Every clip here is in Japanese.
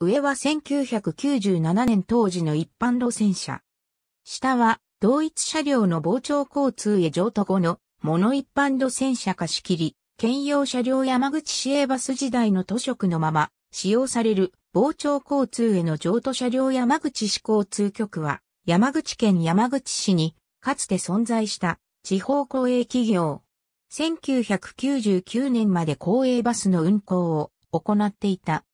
上は1997年当時の一般路線車。下は同一車両の傍聴交通へ譲渡後のモノ一般路線車貸し切り、兼用車両山口市営バス時代の都職のまま使用される傍聴交通への譲渡車両山口市交通局は山口県山口市にかつて存在した地方公営企業。1999年まで公営バスの運行を行っていた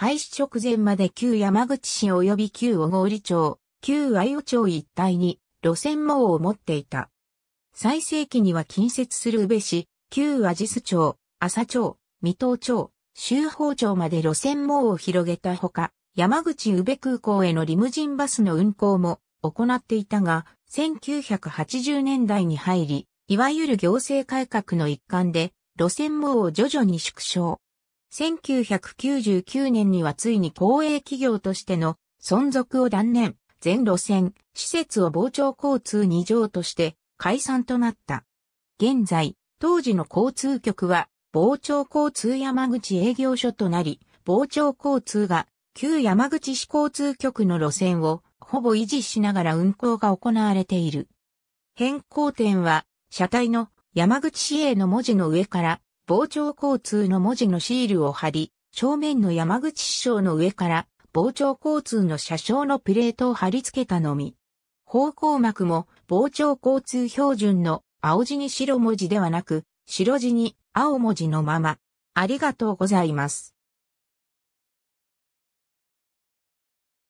廃止直前まで旧山口市及び旧小郡町、旧愛尾町一帯に路線網を持っていた。最盛期には近接する宇部市、旧アジス町、朝町、水戸町、周宝町まで路線網を広げたほか、山口宇部空港へのリムジンバスの運行も行っていたが、1980年代に入り、いわゆる行政改革の一環で、路線網を徐々に縮小。1999年にはついに公営企業としての存続を断念、全路線、施設を傍聴交通2条として解散となった。現在、当時の交通局は傍聴交通山口営業所となり、傍聴交通が旧山口市交通局の路線をほぼ維持しながら運行が行われている。変更点は、車体の山口市営の文字の上から傍聴交通の文字のシールを貼り、正面の山口師匠の上から、傍聴交通の車掌のプレートを貼り付けたのみ。方向幕も、傍聴交通標準の青字に白文字ではなく、白字に青文字のまま。ありがとうございます。